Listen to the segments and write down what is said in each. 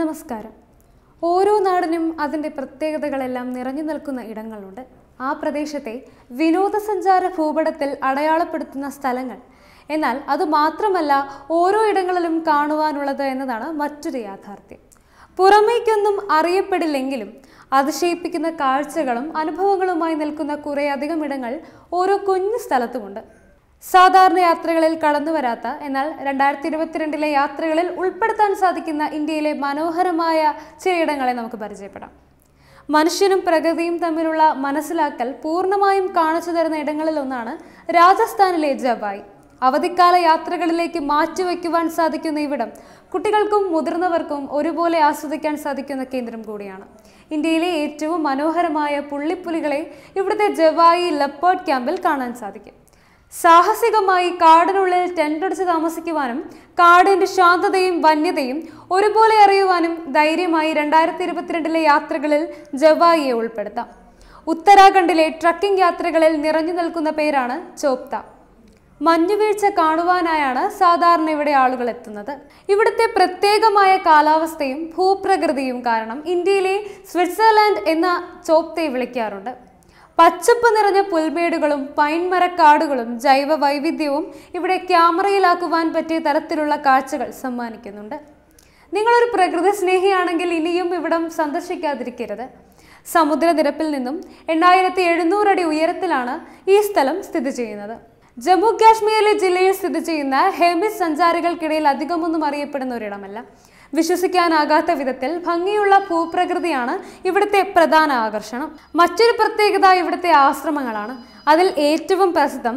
നമസ്കാരം ഓരോ നാടിനും അതിൻ്റെ പ്രത്യേകതകളെല്ലാം നിറഞ്ഞു നിൽക്കുന്ന ഇടങ്ങളുണ്ട് ആ പ്രദേശത്തെ വിനോദസഞ്ചാര ഭൂപടത്തിൽ അടയാളപ്പെടുത്തുന്ന സ്ഥലങ്ങൾ എന്നാൽ അത് മാത്രമല്ല ഓരോ ഇടങ്ങളിലും കാണുവാനുള്ളത് എന്നതാണ് മറ്റൊരു യാഥാർത്ഥ്യം പുറമേക്കൊന്നും അറിയപ്പെടില്ലെങ്കിലും അതിശയിപ്പിക്കുന്ന കാഴ്ചകളും അനുഭവങ്ങളുമായി നിൽക്കുന്ന കുറേയധികം ഇടങ്ങൾ ഓരോ കുഞ്ഞു സ്ഥലത്തുമുണ്ട് സാധാരണ യാത്രകളിൽ കടന്നുവരാത്ത എന്നാൽ രണ്ടായിരത്തി ഇരുപത്തിരണ്ടിലെ യാത്രകളിൽ ഉൾപ്പെടുത്താൻ സാധിക്കുന്ന ഇന്ത്യയിലെ മനോഹരമായ ചിലയിടങ്ങളെ നമുക്ക് പരിചയപ്പെടാം മനുഷ്യനും പ്രകൃതിയും തമ്മിലുള്ള മനസ്സിലാക്കൽ പൂർണ്ണമായും കാണിച്ചു തരുന്ന ഒന്നാണ് രാജസ്ഥാനിലെ ജബായ് അവധിക്കാല യാത്രകളിലേക്ക് മാറ്റിവെക്കുവാൻ സാധിക്കുന്ന ഇവിടം കുട്ടികൾക്കും മുതിർന്നവർക്കും ഒരുപോലെ ആസ്വദിക്കാൻ സാധിക്കുന്ന കേന്ദ്രം കൂടിയാണ് ഇന്ത്യയിലെ ഏറ്റവും മനോഹരമായ പുള്ളിപ്പുലികളെ ഇവിടുത്തെ ജവായി ലപ്പേർഡ് ക്യാമ്പിൽ കാണാൻ സാധിക്കും സാഹസികമായി കാടിനുള്ളിൽ ടെൻഡടിച്ച് താമസിക്കുവാനും കാടിന്റെ ശാന്തതയും വന്യതയും ഒരുപോലെ അറിയുവാനും ധൈര്യമായി രണ്ടായിരത്തി ഇരുപത്തിരണ്ടിലെ യാത്രകളിൽ ജവായിയെ ഉൾപ്പെടുത്താം ഉത്തരാഖണ്ഡിലെ ട്രക്കിംഗ് യാത്രകളിൽ നിറഞ്ഞു നിൽക്കുന്ന പേരാണ് ചോപ്ത മഞ്ഞുവീഴ്ച കാണുവാനായാണ് സാധാരണ ഇവിടെ ആളുകൾ എത്തുന്നത് ഇവിടുത്തെ പ്രത്യേകമായ കാലാവസ്ഥയും ഭൂപ്രകൃതിയും കാരണം ഇന്ത്യയിലെ സ്വിറ്റ്സർലാൻഡ് എന്ന ചോപ്തയെ വിളിക്കാറുണ്ട് പച്ചപ്പ് നിറഞ്ഞ പുൽമേടുകളും പൈൻമരക്കാടുകളും ജൈവ വൈവിധ്യവും ഇവിടെ ക്യാമറയിലാക്കുവാൻ പറ്റിയ തരത്തിലുള്ള കാഴ്ചകൾ സമ്മാനിക്കുന്നുണ്ട് നിങ്ങളൊരു പ്രകൃതി സ്നേഹിയാണെങ്കിൽ ഇനിയും ഇവിടം സന്ദർശിക്കാതിരിക്കരുത് സമുദ്രനിരപ്പിൽ നിന്നും എണ്ണായിരത്തി എഴുന്നൂറടി ഉയരത്തിലാണ് ഈ സ്ഥലം സ്ഥിതി ചെയ്യുന്നത് ജമ്മു കാശ്മീരിലെ ജില്ലയിൽ സ്ഥിതി ചെയ്യുന്ന ഹെമിസ് സഞ്ചാരികൾക്കിടയിൽ അധികമൊന്നും അറിയപ്പെടുന്ന ഒരിടമല്ല വിശ്വസിക്കാനാകാത്ത വിധത്തിൽ ഭംഗിയുള്ള ഭൂപ്രകൃതിയാണ് ഇവിടുത്തെ പ്രധാന ആകർഷണം മറ്റൊരു പ്രത്യേകത ഇവിടുത്തെ ആശ്രമങ്ങളാണ് അതിൽ ഏറ്റവും പ്രസിദ്ധം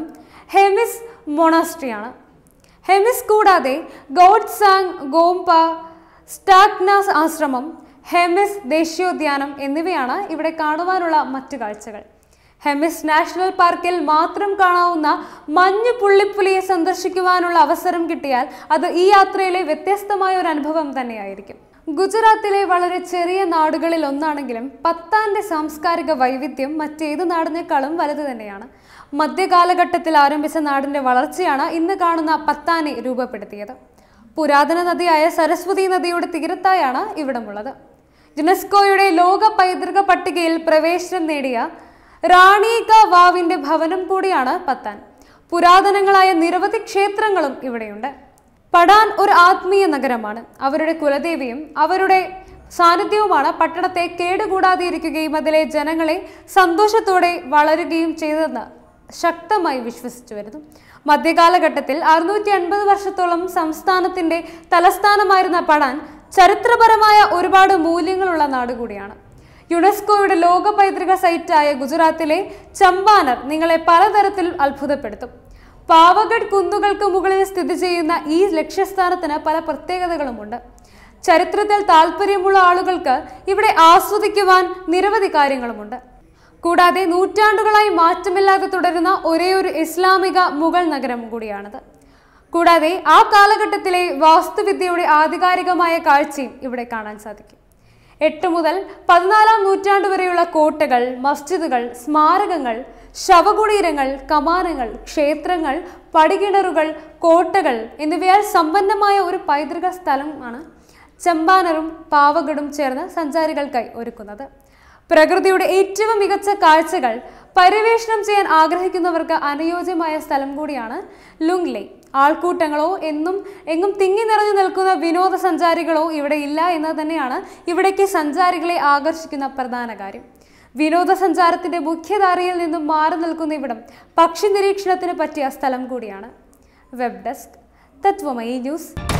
ഹെമിസ് മൊണാസ്ട്രിയാണ് ഹെമിസ് കൂടാതെ സാങ് ഗോംപ സ്റ്റാഗ്നാസ് ആശ്രമം ഹെമിസ് ദേശീയോദ്യാനം എന്നിവയാണ് ഇവിടെ കാണുവാനുള്ള മറ്റു കാഴ്ചകൾ ഹെമിസ് നാഷണൽ പാർക്കിൽ മാത്രം കാണാവുന്ന മഞ്ഞ് പുള്ളിപ്പുലിയെ സന്ദർശിക്കുവാനുള്ള അവസരം കിട്ടിയാൽ അത് ഈ യാത്രയിലെ വ്യത്യസ്തമായ ഒരു അനുഭവം തന്നെയായിരിക്കും ഗുജറാത്തിലെ വളരെ ചെറിയ നാടുകളിൽ ഒന്നാണെങ്കിലും പത്താൻ്റെ സാംസ്കാരിക വൈവിധ്യം മറ്റേത് നാടിനേക്കാളും വലുത് തന്നെയാണ് മധ്യകാലഘട്ടത്തിൽ ആരംഭിച്ച നാടിൻ്റെ വളർച്ചയാണ് ഇന്ന് കാണുന്ന പത്താനെ രൂപപ്പെടുത്തിയത് പുരാതന നദിയായ സരസ്വതി നദിയുടെ തീരത്തായാണ് ഇവിടമുള്ളത് യുനെസ്കോയുടെ ലോക പൈതൃക പട്ടികയിൽ പ്രവേശനം നേടിയ റാണിക വാവിന്റെ ഭവനം കൂടിയാണ് പത്താൻ പുരാതനങ്ങളായ നിരവധി ക്ഷേത്രങ്ങളും ഇവിടെയുണ്ട് പടാൻ ഒരു ആത്മീയ നഗരമാണ് അവരുടെ കുലദേവിയും അവരുടെ സാന്നിധ്യവുമാണ് പട്ടണത്തെ ഇരിക്കുകയും അതിലെ ജനങ്ങളെ സന്തോഷത്തോടെ വളരുകയും ചെയ്തതെന്ന് ശക്തമായി വിശ്വസിച്ചു വരുന്നു മധ്യകാലഘട്ടത്തിൽ അറുന്നൂറ്റി അൻപത് വർഷത്തോളം സംസ്ഥാനത്തിന്റെ തലസ്ഥാനമായിരുന്ന പടാൻ ചരിത്രപരമായ ഒരുപാട് മൂല്യങ്ങളുള്ള നാടുകൂടിയാണ് യുനെസ്കോയുടെ ലോക പൈതൃക സൈറ്റായ ഗുജറാത്തിലെ ചമ്പാനർ നിങ്ങളെ പലതരത്തിൽ അത്ഭുതപ്പെടുത്തും പാവഗഡ് കുന്നുകൾക്ക് മുകളിൽ സ്ഥിതി ചെയ്യുന്ന ഈ ലക്ഷ്യസ്ഥാനത്തിന് പല പ്രത്യേകതകളുമുണ്ട് ചരിത്രത്തിൽ താല്പര്യമുള്ള ആളുകൾക്ക് ഇവിടെ ആസ്വദിക്കുവാൻ നിരവധി കാര്യങ്ങളുമുണ്ട് കൂടാതെ നൂറ്റാണ്ടുകളായി മാറ്റമില്ലാതെ തുടരുന്ന ഒരേയൊരു ഇസ്ലാമിക മുഗൾ നഗരം കൂടിയാണത് കൂടാതെ ആ കാലഘട്ടത്തിലെ വാസ്തുവിദ്യയുടെ ആധികാരികമായ കാഴ്ചയും ഇവിടെ കാണാൻ സാധിക്കും എട്ട് മുതൽ പതിനാലാം നൂറ്റാണ്ട് വരെയുള്ള കോട്ടകൾ മസ്ജിദുകൾ സ്മാരകങ്ങൾ ശവകുടീരങ്ങൾ കമാനങ്ങൾ ക്ഷേത്രങ്ങൾ പടികിണറുകൾ കോട്ടകൾ എന്നിവയാൽ സമ്പന്നമായ ഒരു പൈതൃക സ്ഥലമാണ് ചെമ്പാനറും പാവഗഡും ചേർന്ന് സഞ്ചാരികൾക്കായി ഒരുക്കുന്നത് പ്രകൃതിയുടെ ഏറ്റവും മികച്ച കാഴ്ചകൾ പര്യവേഷണം ചെയ്യാൻ ആഗ്രഹിക്കുന്നവർക്ക് അനുയോജ്യമായ സ്ഥലം കൂടിയാണ് ലുങ്ലേ ആൾക്കൂട്ടങ്ങളോ എന്നും എങ്ങും തിങ്ങി നിറഞ്ഞു നിൽക്കുന്ന വിനോദസഞ്ചാരികളോ ഇവിടെ ഇല്ല എന്ന് തന്നെയാണ് ഇവിടേക്ക് സഞ്ചാരികളെ ആകർഷിക്കുന്ന പ്രധാന കാര്യം വിനോദസഞ്ചാരത്തിൻ്റെ മുഖ്യധാരയിൽ നിന്നും മാറി നിൽക്കുന്ന ഇവിടം പക്ഷി നിരീക്ഷണത്തിന് പറ്റിയ സ്ഥലം കൂടിയാണ് വെബ് ഡെസ്ക് തത്വമയി ന്യൂസ്